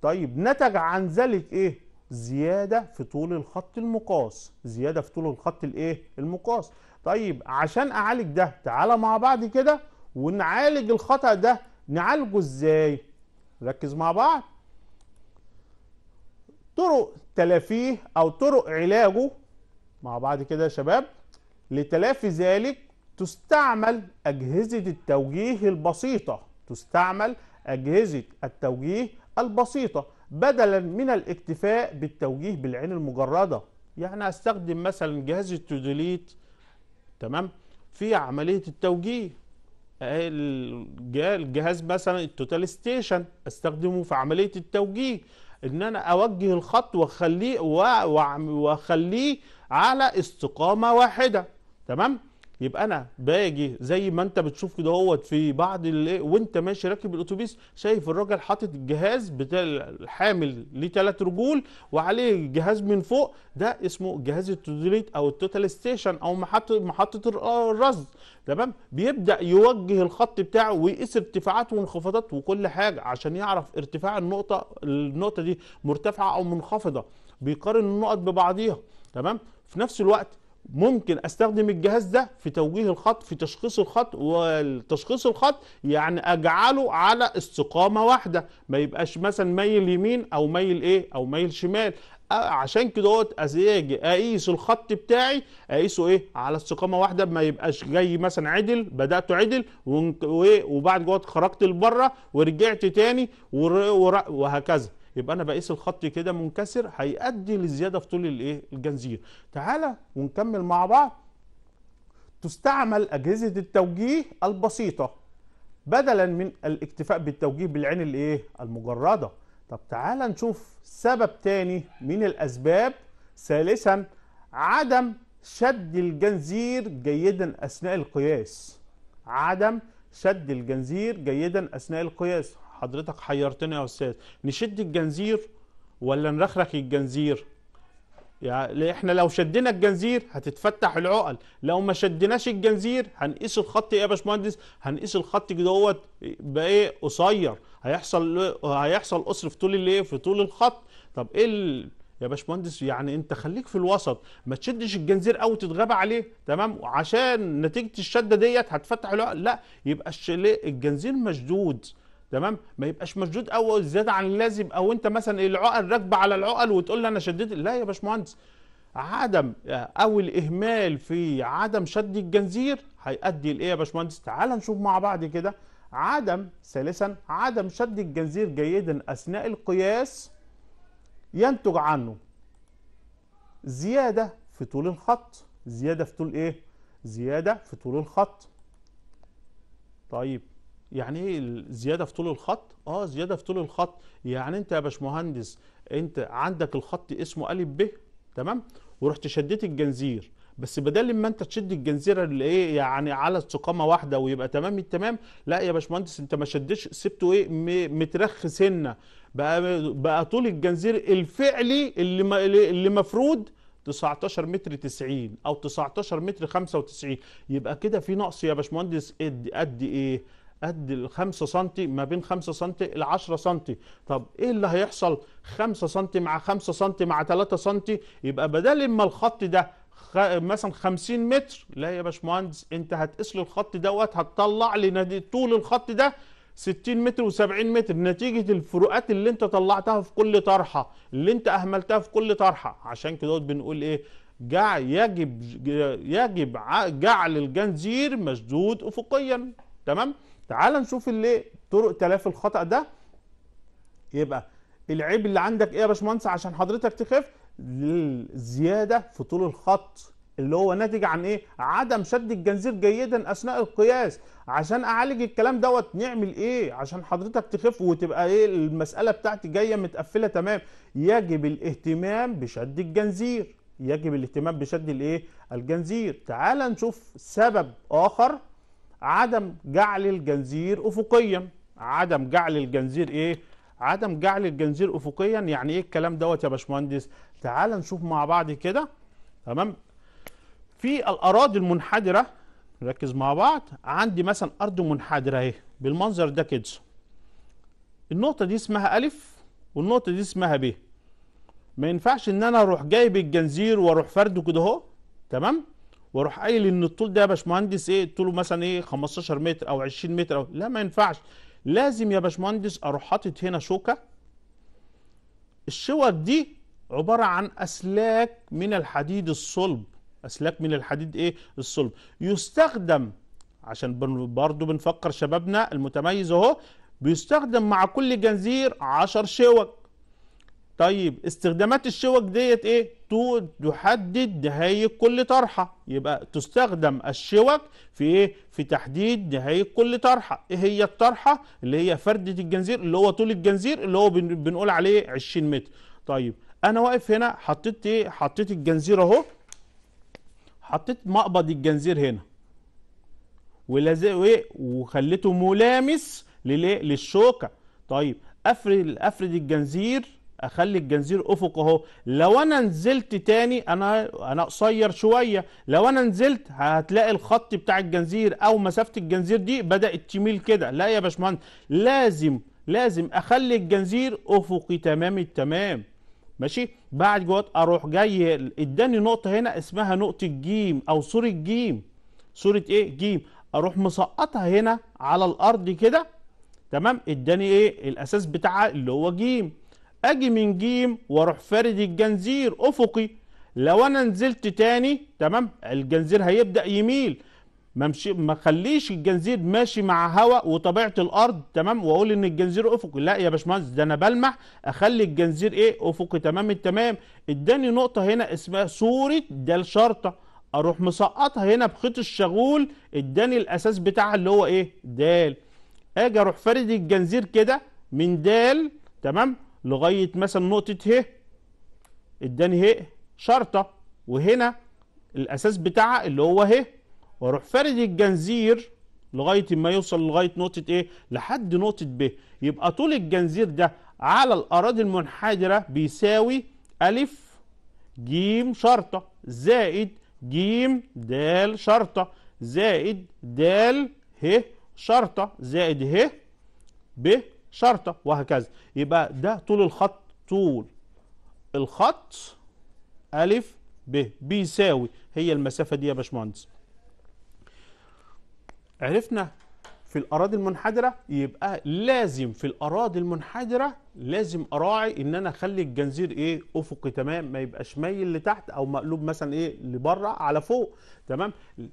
طيب نتج عن ذلك ايه زياده في طول الخط المقاس زياده في طول الخط الايه المقاس طيب عشان اعالج ده تعالى مع بعض كده ونعالج الخطا ده نعالجه ازاي ركز مع بعض طرق تلافيه او طرق علاجه مع بعض كده يا شباب لتلافي ذلك تستعمل اجهزه التوجيه البسيطه تستعمل اجهزه التوجيه البسيطه بدلا من الاكتفاء بالتوجيه بالعين المجرده يعني استخدم مثلا جهاز التوديليت تمام في عمليه التوجيه الجهاز مثلا التوتال ستيشن استخدمه في عمليه التوجيه ان انا اوجه الخط واخليه واخليه على استقامه واحده تمام يبقى انا باجي زي ما انت بتشوف كده هوت في بعض وانت ماشي راكب الاتوبيس شايف الراجل حاطط الجهاز بتاع الحامل ليه ثلاث رجول وعليه جهاز من فوق ده اسمه جهاز التوديليت او التوتال ستيشن او محطه محطه آه، الرصد تمام بيبدا يوجه الخط بتاعه ويقيس ارتفاعات وانخفاضات وكل حاجه عشان يعرف ارتفاع النقطه النقطه دي مرتفعه او منخفضه بيقارن النقط ببعضيها تمام في نفس الوقت ممكن استخدم الجهاز ده في توجيه الخط في تشخيص الخط وتشخيص الخط يعني اجعله على استقامه واحده ما يبقاش مثلا ميل يمين او ميل ايه او ميل شمال عشان كده اجي اقيس الخط بتاعي اقيسه ايه على استقامه واحده ما يبقاش جاي مثلا عدل بداته عدل إيه؟ وبعد جوه خرجت لبره ورجعت تاني وهكذا يبقى انا بقيس الخط كده منكسر هيؤدي لزياده في طول الايه الجنزير تعالى ونكمل مع بعض تستعمل اجهزه التوجيه البسيطه بدلا من الاكتفاء بالتوجيه بالعين الايه المجرده طب تعالى نشوف سبب تاني من الاسباب ثالثا عدم شد الجنزير جيدا اثناء القياس عدم شد الجنزير جيدا اثناء القياس حضرتك حيرتنا يا استاذ نشد الجنزير ولا نرخرخ الجنزير يعني احنا لو شدنا الجنزير هتتفتح العقل لو ما شدناش الجنزير هنقيس الخط ايه يا باشمهندس هنقيس الخط دوت بايه قصير هيحصل هيحصل قصر في طول الايه في طول الخط طب ايه ال... يا باشمهندس يعني انت خليك في الوسط ما تشدش الجنزير قوي تتغاب عليه تمام عشان نتيجه الشده ديت هتفتح العقل لا يبقى الجنزير مشدود تمام ما يبقاش مشدود قوي زياده عن اللازم او انت مثلا العقل راكبه على العقل وتقول لي انا شديت لا يا باشمهندس عدم او الاهمال في عدم شد الجنزير هيؤدي لايه يا باشمهندس تعال نشوف مع بعض كده عدم ثالثا عدم شد الجنزير جيدا اثناء القياس ينتج عنه زياده في طول الخط زياده في طول ايه زياده في طول الخط طيب يعني ايه زياده في طول الخط اه زياده في طول الخط يعني انت يا باشمهندس انت عندك الخط اسمه ا ب تمام ورحت شديت الجنزير بس بدل ما انت تشد الجنزيره اللي ايه يعني على استقامه واحده ويبقى تمام التمام لا يا باشمهندس انت ما شدتش سبته ايه مترخ سنه بقى بقى طول الجنزير الفعلي اللي اللي مفروض 19 متر 90 او 19 متر 95 يبقى كده في نقص يا باشمهندس قد قد ايه قد ال 5 سم ما بين 5 سم ل 10 سم طب ايه اللي هيحصل 5 سم مع 5 سم مع 3 سم يبقى بدل ما الخط ده خ... مثلا 50 متر لا يا باشمهندس انت هتقيس لي الخط دوت هتطلع لي طول الخط ده 60 متر و70 متر نتيجة الفروقات اللي انت طلعتها في كل طرحة اللي انت اهملتها في كل طرحة عشان كده بنقول ايه جع يجب يجب جعل الجنزير مشدود افقيا تمام تعال نشوف اللي طرق تلافي الخطا ده يبقى العيب اللي عندك ايه يا باشمهندس عشان حضرتك تخف الزياده في طول الخط اللي هو ناتج عن ايه عدم شد الجنزير جيدا اثناء القياس عشان اعالج الكلام دوت نعمل ايه عشان حضرتك تخف وتبقى ايه المساله بتاعتي جايه متقفله تمام يجب الاهتمام بشد الجنزير يجب الاهتمام بشد الايه الجنزير تعال نشوف سبب اخر عدم جعل الجنزير افقيا عدم جعل الجنزير ايه عدم جعل الجنزير افقيا يعني ايه الكلام دوت يا باشمهندس تعال نشوف مع بعض كده تمام في الاراضي المنحدره نركز مع بعض عندي مثلا ارض منحدره اهي بالمنظر ده كده النقطه دي اسمها الف والنقطه دي اسمها ب ما ينفعش ان انا اروح جايب الجنزير واروح فرده كده اهو تمام واروح قايل ان الطول ده يا باشمهندس ايه طوله مثلا ايه 15 متر او 20 متر أو لا ما ينفعش لازم يا باشمهندس اروح حاطط هنا شوكه الشوك دي عباره عن اسلاك من الحديد الصلب اسلاك من الحديد ايه الصلب يستخدم عشان برضو بنفكر شبابنا المتميز اهو بيستخدم مع كل جنزير 10 شوك طيب استخدامات الشوك ديت ايه تحدد نهاية كل طرحة يبقى تستخدم الشوك في ايه في تحديد نهاية كل طرحة ايه هي الطرحة اللي هي فردة الجنزير اللي هو طول الجنزير اللي هو بنقول عليه 20 متر طيب انا واقف هنا حطيت ايه حطيت الجنزير اهو حطيت مقبض الجنزير هنا ولازق ايه وخليته ملامس للايه للشوكة طيب افرد افرد الجنزير اخلي الجنزير افق اهو لو انا نزلت تاني انا انا قصير شويه لو انا نزلت هتلاقي الخط بتاع الجنزير او مسافه الجنزير دي بدات تميل كده لا يا باشمهندس لازم لازم اخلي الجنزير افقي تمام التمام ماشي بعد جوات اروح جاي اداني نقطه هنا اسمها نقطه جيم او صوره جيم صوره ايه جيم اروح مسقطها هنا على الارض كده تمام اداني ايه الاساس بتاعها اللي هو جيم اجي من جيم واروح فارد الجنزير افقي لو انا نزلت تاني تمام الجنزير هيبدا يميل ما ما خليش الجنزير ماشي مع هواء وطبيعه الارض تمام واقول ان الجنزير افقي لا يا باشمهندس ده انا بلمح اخلي الجنزير ايه افقي تمام التمام اداني نقطه هنا اسمها صوره ده الشرطه اروح مسقطها هنا بخيط الشغول اداني الاساس بتاعها اللي هو ايه دال اجي اروح فارد الجنزير كده من دال تمام لغايه مثلا نقطه ه اداني ه شرطه وهنا الاساس بتاعها اللي هو ه واروح فارد الجنزير لغايه ما يوصل لغايه نقطه ايه لحد نقطه ب يبقى طول الجنزير ده على الاراضي المنحدره بيساوي ا ج شرطه زائد ج د شرطه زائد د ه شرطه زائد ه ب شرطة وهكذا يبقى ده طول الخط طول الخط ا ب بيساوي هي المسافة دي يا باشمهندس عرفنا في الأراضي المنحدرة يبقى لازم في الأراضي المنحدرة لازم أراعي إن أنا أخلي الجنزير إيه أفقي تمام ما يبقاش مايل لتحت أو مقلوب مثلا إيه لبره على فوق تمام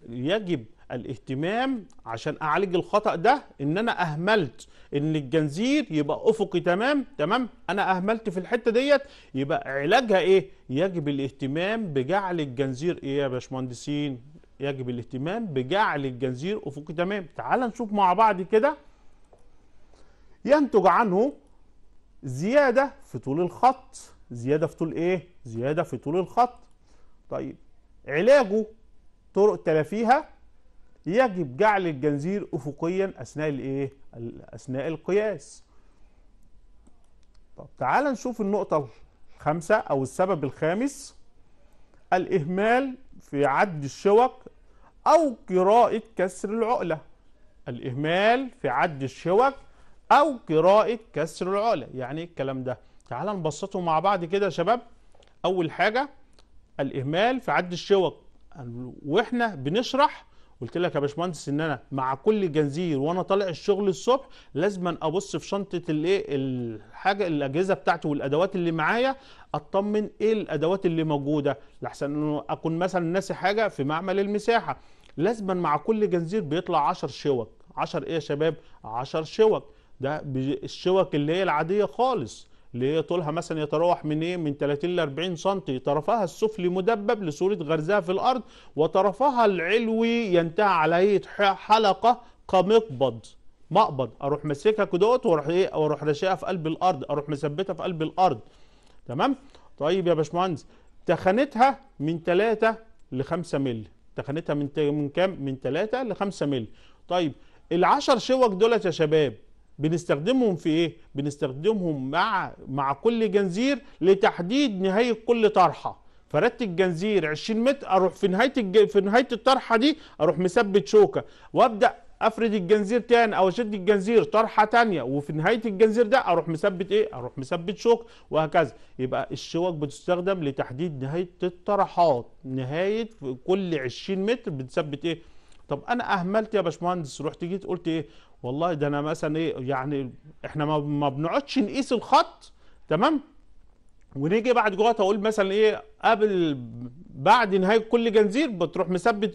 يجب الاهتمام عشان اعالج الخطا ده ان انا اهملت ان الجنزير يبقى افقي تمام تمام انا اهملت في الحته ديت يبقى علاجها ايه يجب الاهتمام بجعل الجنزير ايه يا باشمهندسين يجب الاهتمام بجعل الجنزير افقي تمام تعال نشوف مع بعض كده ينتج عنه زياده في طول الخط زياده في طول ايه زياده في طول الخط طيب علاجه طرق تلافيها يجب جعل الجنزير افقيا اثناء الايه اثناء القياس طب تعال نشوف النقطه الخامسه او السبب الخامس الاهمال في عد الشوك او قراءه كسر العقله الاهمال في عد الشوك او قراءه كسر العقله يعني ايه الكلام ده تعال نبسطه مع بعض كده يا شباب اول حاجه الاهمال في عد الشوك واحنا بنشرح قلت لك يا باشمهندس ان انا مع كل جنزير وانا طالع الشغل الصبح لازم ابص في شنطه الايه الحاجه الاجهزه بتاعتي والادوات اللي معايا اطمن ايه الادوات اللي موجوده لحسن انه اكون مثلا ناسي حاجه في معمل المساحه لازما مع كل جنزير بيطلع 10 شوك 10 ايه يا شباب 10 شوك ده الشوك اللي هي العاديه خالص اللي هي طولها مثلا يتراوح من ايه من 30 ل 40 سم طرفها السفلي مدبب لصوره غرزها في الارض وطرفها العلوي ينتهي على عليه حلقه كمقبض مقبض اروح ماسكها كدوت واروح ايه واروح راشقها في قلب الارض اروح مثبتها في قلب الارض تمام طيب يا باشمهندس تخانتها من 3 ل 5 مل تخانتها من من كام من 3 ل 5 مل طيب ال10 شوك دولت يا شباب بنستخدمهم في ايه بنستخدمهم مع مع كل جنزير لتحديد نهايه كل طرحه فردت الجنزير 20 متر اروح في نهايه الج... في نهايه الطرحه دي اروح مثبت شوكه وابدا افرد الجنزير تاني او اشد الجنزير طرحه تانية وفي نهايه الجنزير ده اروح مثبت ايه اروح مثبت شوك وهكذا يبقى الشوك بتستخدم لتحديد نهايه الطرحات نهايه كل 20 متر بنثبت ايه طب انا اهملت يا باشمهندس رحت جيت قلت ايه والله ده انا مثلا ايه يعني احنا ما بنقعدش نقيس الخط تمام ونيجي بعد جوه اقول مثلا ايه قبل بعد نهايه كل جنزير بتروح مثبت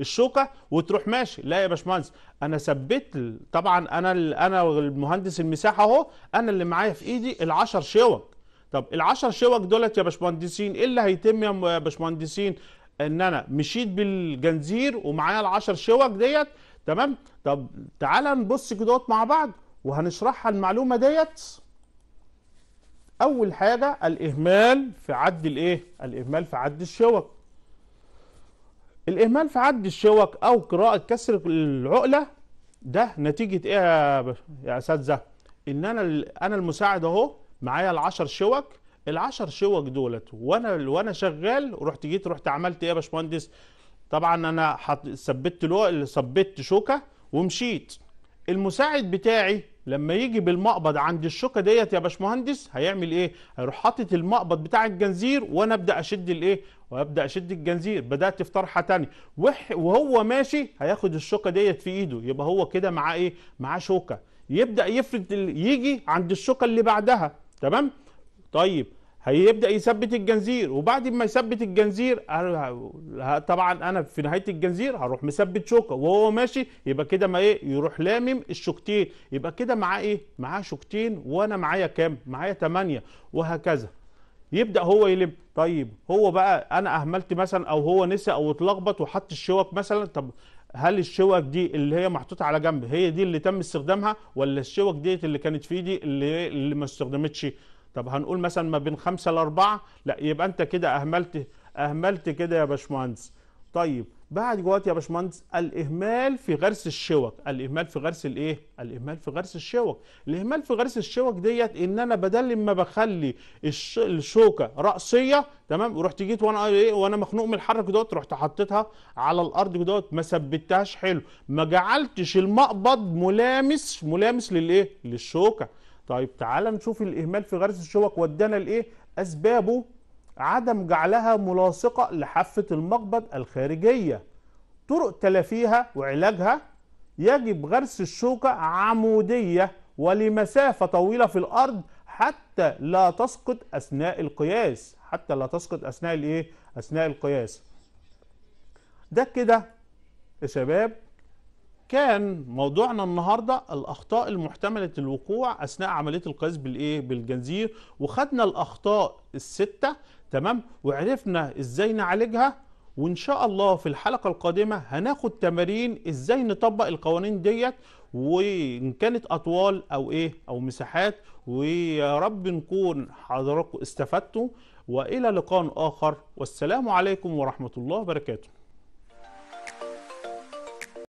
الشوكه وتروح ماشي لا يا باشمهندس انا ثبت طبعا انا انا المهندس المساحه اهو انا اللي معايا في ايدي ال10 شوك طب ال10 شوك دولت يا باشمهندسين ايه اللي هيتم يا باشمهندسين ان انا مشيت بالجنزير ومعايا ال10 شوك ديت تمام طب تعال نبص كده مع بعض وهنشرحها المعلومه ديت اول حاجه الاهمال في عد الايه الاهمال في عد الشوك الاهمال في عد الشوك او قراءه كسر العقله ده نتيجه ايه يا يا اساتذه ان انا انا المساعد اهو معايا ال10 شوك ال10 شوك دولت وانا وانا شغال ورحت جيت رحت عملت ايه يا باشمهندس طبعا انا ثبت له ثبت شوكه ومشيت المساعد بتاعي لما يجي بالمقبض عند الشوكه ديت يا باشمهندس هيعمل ايه هيروح حاطط المقبض بتاع الجنزير وانا ابدا اشد الايه وابدا اشد الجنزير بدات في طرحه ثانيه وهو ماشي هياخد الشوكه ديت في ايده يبقى هو كده معاه ايه معاه شوكه يبدا يفرد يجي عند الشوكه اللي بعدها تمام طيب هيبدا يثبت الجنزير وبعد ما يثبت الجنزير طبعا انا في نهايه الجنزير هروح مثبت شوكه وهو ماشي يبقى كده ما ايه يروح لامم الشوكتين يبقى كده معاه ايه معاه شوكتين وانا معايا كام معايا ثمانية وهكذا يبدا هو يلم طيب هو بقى انا اهملت مثلا او هو نسي او اتلخبط وحط الشوك مثلا طب هل الشوك دي اللي هي محطوطه على جنب هي دي اللي تم استخدامها ولا الشوك ديت اللي كانت في ايدي اللي إيه، اللي ما استخدمتش طب هنقول مثلا ما بين خمسة لأربعة لا يبقى أنت كده أهملت أهملت كده يا باشمهندس طيب بعد جوات يا باشمهندس الإهمال في غرس الشوك الإهمال في غرس الإيه؟ الإهمال في غرس الشوك الإهمال في غرس الشوك ديت إن أنا بدل ما بخلي الش... الشوكة رأسية تمام ورحت جيت وأنا إيه وأنا مخنوق من الحركة دوت رحت حطيتها على الأرض دوت ما ثبتهاش حلو ما جعلتش المقبض ملامس ملامس للإيه؟ للشوكة طيب تعال نشوف الإهمال في غرس الشوك ودانا لإيه أسبابه عدم جعلها ملاصقة لحافة المقبض الخارجية طرق تلافيها وعلاجها يجب غرس الشوكة عمودية ولمسافة طويلة في الأرض حتى لا تسقط أثناء القياس حتى لا تسقط أثناء الإيه؟ أثناء القياس ده كده يا شباب كان موضوعنا النهارده الاخطاء المحتمله الوقوع اثناء عمليه القياس بالايه بالجنزير وخدنا الاخطاء السته تمام وعرفنا ازاي نعالجها وان شاء الله في الحلقه القادمه هناخد تمارين ازاي نطبق القوانين ديت وان كانت اطوال او ايه او مساحات ويا رب نكون حضراتكم استفدتوا والى لقاء اخر والسلام عليكم ورحمه الله وبركاته